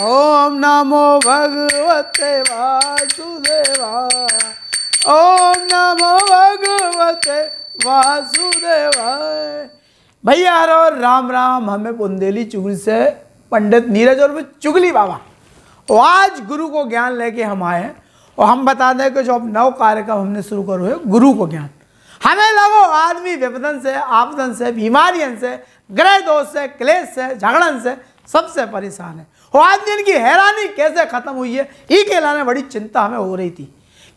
ओम नमो भगवते वासुदेवा ओम नमो भगवते वासुदेवाय भैया और राम राम हमें बुंदेली चुगली से पंडित नीरज और चुगली बाबा आज गुरु को ज्ञान लेके हम आए हैं और हम बता दें कि जो अब नव कार्यक्रम हमने शुरू करो है गुरु को ज्ञान हमें लगो आदमी विपदन से आपदन से बीमारियन से ग्रह दोष से क्लेश से झगड़न से सबसे परेशान है और आज दिन की हैरानी कैसे खत्म हुई है ये कहलाने बड़ी चिंता हमें हो रही थी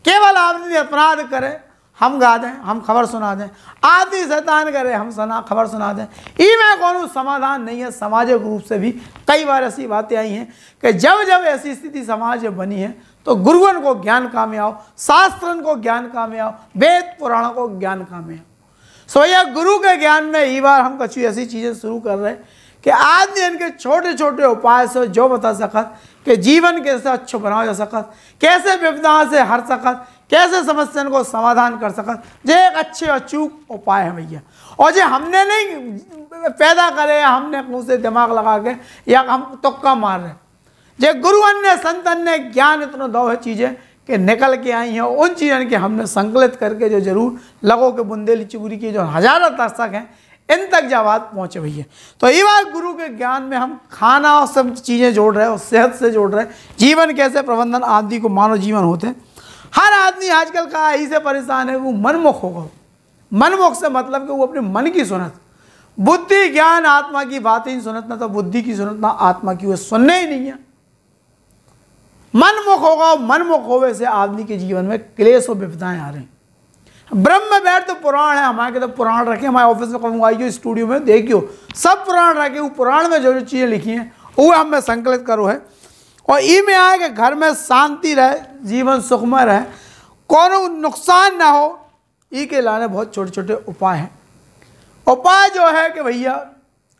केवल आदमी अपराध करे हम गा दें हम खबर सुना दें आदि शैतान करे हम सुना खबर सुना दें ई में कौन समाधान नहीं है सामाजिक रूप से भी कई बार ऐसी बातें आई हैं कि जब जब ऐसी स्थिति समाज में बनी है तो गुरुवन को ज्ञान काम आओ शास्त्रन को ज्ञान काम आओ वेद पुराण को ज्ञान काम आओ सो यह गुरु के ज्ञान में ई बार हम कछ ऐसी चीज़ें शुरू कर रहे हैं कि आदमी इनके छोटे छोटे उपाय से जो बता सकत कि जीवन कैसे अच्छो बनाओ जा सकत कैसे विपदा से हर सकत कैसे समस्या को समाधान कर सकत ये एक अच्छे अचूक उपाय है भैया और जो हमने नहीं पैदा करे हमने मुँह से दिमाग लगा के या हम तुक्का मार रहे जे गुरु अन्य संत अन्य ज्ञान इतना दो है चीज़ें कि निकल के आई हैं उन चीज़ों के हमने संकलित करके जो जरूर लगो के बुंदेली चुगरी की जो हजारों दर्शक हैं इन तक जब बात पहुँचे भैया तो ये बात गुरु के ज्ञान में हम खाना और सब चीज़ें जोड़ रहे हैं और सेहत से जोड़ रहे हैं जीवन कैसे प्रबंधन आदि को मानव जीवन होते हर आदमी आजकल का ही से परेशान है वो मनमुख होगा मनमुख से मतलब कि वो अपने मन की सुनत बुद्धि ज्ञान आत्मा की बातें ही सुनत ना तो बुद्धि की सुनत ना आत्मा की वो सुनने ही नहीं है मनमुख होगा मनमुख होवे से आदमी के जीवन में क्लेश और विपदाएं आ रही हैं ब्रह्म वेद तो पुराण है हमारे तो पुराण रखे हमारे ऑफिस में कहूँगा आइयो स्टूडियो में देखियो सब पुराण रखे वो पुराण में जो जो चीज़ें लिखी हैं वो हमें संकलित करो है और ई में आए कि घर में शांति रहे जीवन सुखमय रहे को नुकसान ना हो ई के लाने बहुत छोटे छोटे उपाय हैं उपाय जो है कि भैया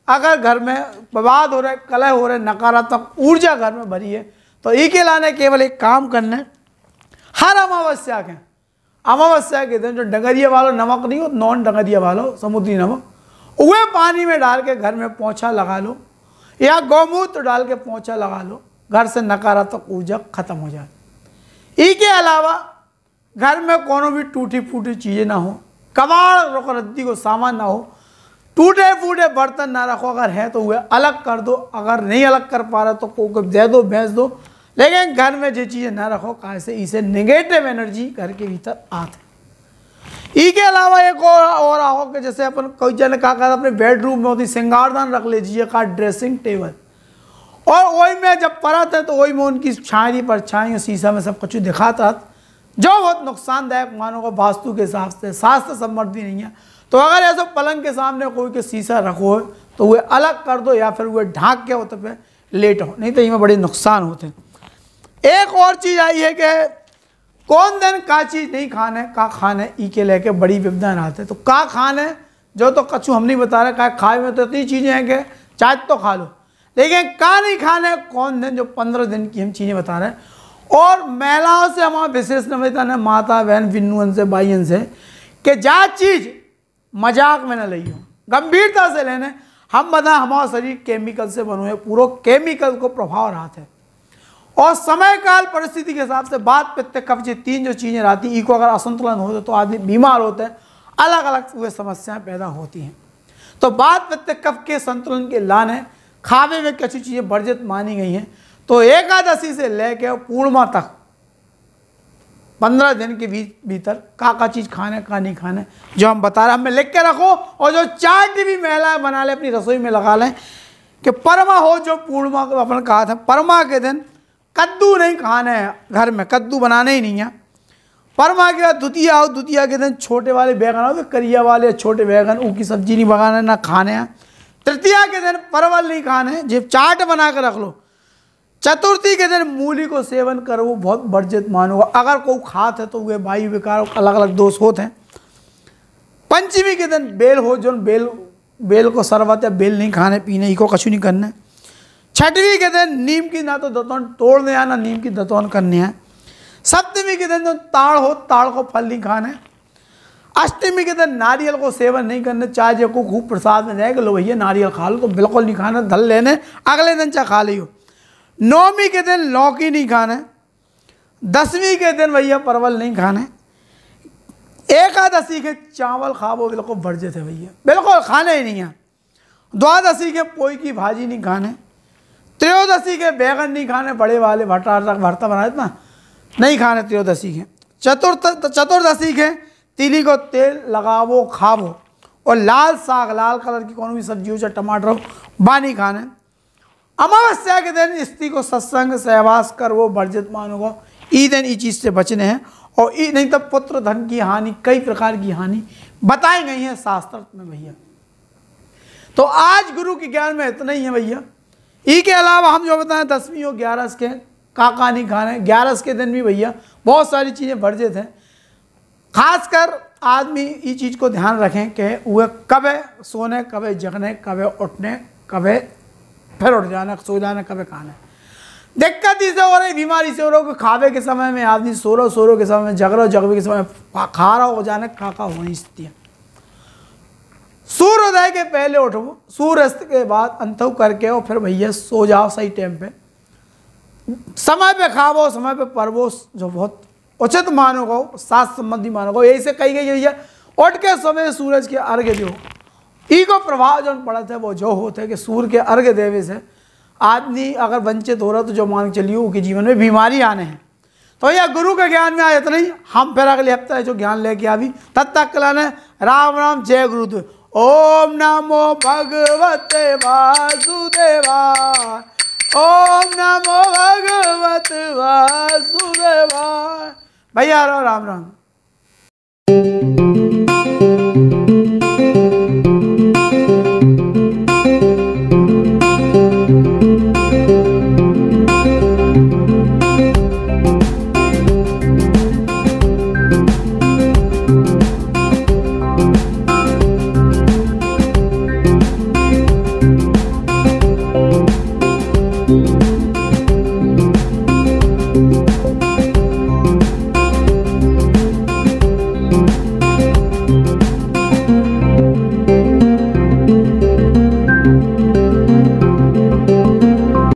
अगर घर में विवाद हो रहे कलह हो रहे नकारात्मक ऊर्जा घर में भरी है तो ई के लाने केवल एक काम करना है हर अमावस्या के अमावस्या के दिन जो डंगरिया वालों नमक नहीं हो नॉन डगरिया वालों समुद्री नमक वह पानी में डाल के घर में पोछा लगा लो या गौमूत्र डाल के पोछा लगा लो घर से नकारात्मक ऊर्जा खत्म हो जाए इसके अलावा घर में कोनो भी टूटी फूटी चीज़ें ना हो कबाड़ रोक रद्दी को सामान ना हो टूटे फूटे बर्तन ना रखो अगर है तो वह अलग कर दो अगर नहीं अलग कर पा रहा तो को दे दो भेज दो लेकिन घर में जो चीज़ें ना रखो कहाँ से इसे निगेटिव एनर्जी घर के भीतर आते इसके अलावा एक और और आओ कि जैसे अपन कोई जन ने कहा अपने बेडरूम में होती सिंगारदान रख लीजिए कहा ड्रेसिंग टेबल और वही में जब परत है तो वही में उनकी छाई पर और शीशा में सब कुछ दिखाता जो बहुत नुकसानदायक मानो को वास्तु के हिसाब से शास्त्र सम्मत भी नहीं है तो अगर ऐसा पलंग के सामने कोई के शीशा रखो तो वह अलग कर दो या फिर वह ढाँक के होते तो पे लेट हो नहीं तो इनमें बड़े नुकसान होते हैं एक और चीज़ आई है कि कौन दिन का चीज़ नहीं खाने का खाने ई के लेके बड़ी विविधान रात है तो का खाने जो तो कछु हम नहीं बता रहे का खाए में तो इतनी चीज़ें हैं कि चाहे तो खा लो लेकिन का नहीं खाने कौन दिन जो पंद्रह दिन की हम चीज़ें बता रहे हैं और महिलाओं से हमारा विशेष निवेदन है माता बहन विन्नुअन से भाइयन से कि जा चीज़ मजाक में ना लई हो गंभीरता से लेने हम बताएं हमारा शरीर केमिकल से बनो है पूरा केमिकल को प्रभाव रहा है और समय काल परिस्थिति के हिसाब से बात पित्त कब्जे तीन जो चीज़ें रहती हैं इको अगर असंतुलन हो तो आदमी बीमार होते हैं अलग अलग वे समस्याएं पैदा होती हैं तो बात पित्त कफ के संतुलन के लाने खावे में कैसी चीज़ें वर्जित मानी गई हैं तो एकादशी से लेकर पूर्णिमा तक पंद्रह दिन के बीच भीतर का का चीज़ खाने का नहीं खाने जो हम बता रहे हैं हमें लिख के रखो और जो चार्ट भी महिलाएं बना लें अपनी रसोई में लगा लें कि परमा हो जो पूर्णिमा को अपन कहा था परमा के दिन कद्दू नहीं खाने हैं घर में कद्दू बनाने ही नहीं है परमा के बाद द्वितीय आओ द्वितीय के दिन छोटे वाले बैगन आओ करिया वाले छोटे बैगन ऊ की सब्जी नहीं बनाना ना खाने हैं तृतीय के दिन परवल नहीं खाने हैं जब चाट बना कर रख लो चतुर्थी के दिन मूली को सेवन करो वो बहुत वर्जित मानो अगर कोई खात है तो वह वायु विकार अलग अलग दोष होते हैं पंचमी के दिन बेल हो जो बेल बेल को शरबत या बेल नहीं खाने पीने इको कछु नहीं करना छठवीं के दिन नीम की ना तो दतौन तोड़ने है ना नीम की दतौन करनी है सप्तमी के दिन जो तो ताड़ हो ताड़ को फल नहीं खाने अष्टमी के दिन नारियल को सेवन नहीं करने चाय जो को खूब प्रसाद में जाएगा लो भैया नारियल खा लो तो बिल्कुल नहीं खाना धल लेने अगले दिन चाहे खा लियो नौवीं के दिन लौकी नहीं खाने दसवीं के दिन भैया परवल नहीं खाने एकादशी के चावल खा वो बिल्कुल वर्जित थे भैया बिल्कुल खाने ही नहीं है द्वादशी के पोई की भाजी नहीं खाने त्रयोदशी के बैगन नहीं खाने बड़े वाले भट्टा भरता बना इतना नहीं खाने त्रयोदशी के चतुर्थ चतुर्दशी के तिली को तेल लगावो खावो और लाल साग लाल कलर की कौन भी सब्जी हो चाहे टमाटर हो बानी खाने अमावस्या के दिन स्त्री को सत्संग सहवास कर वो वर्जित मानो को ई दिन इस चीज़ से बचने हैं और ई नहीं तो पुत्र धन की हानि कई प्रकार की हानि बताई गई है शास्त्र में भैया तो आज गुरु के ज्ञान में इतना ही है भैया ई e के अलावा हम जो बताएं दसवीं और ग्यारह के नहीं खाने ग्यारह के दिन भी भैया बहुत सारी चीज़ें वर्जित हैं खासकर आदमी ये चीज़ को ध्यान रखें कि वह कब है सोने कब है जगने कब है उठने कब है फिर उठ जाना सो जाना कब है खाना दिक्कत इसे हो रही बीमारी से हो रहा है खावे के समय में आदमी सो रहा सो रहा के समय में जग रहा जगवे के समय खा रहा हो जाना खाका हो नहीं सकती है सूर्योदय के पहले उठो सूर्यास्त के बाद अंतव करके और फिर भैया सो जाओ सही टाइम पे समय पे खावो समय पे परवो जो बहुत उचित मानोगो सास संबंधी मानोगो यही से कही गई भैया उठ के समय सूरज के अर्घ्य दो ईगो प्रभाव जो पड़ते है वो जो होते हैं कि सूर्य के अर्घ्य देवे से आदमी अगर वंचित हो रहा तो जो मान चलिए उनके जीवन में बीमारी आने हैं तो यह गुरु के ज्ञान में आ इतना तो ही हम फिर अगले हफ्ते जो ज्ञान लेके आवी तब तक लाने राम राम जय गुरुदेव ओम नमो भगवते वासुदेवा ओम नमो भगवत वासुदेवा भैया राम राम Thank you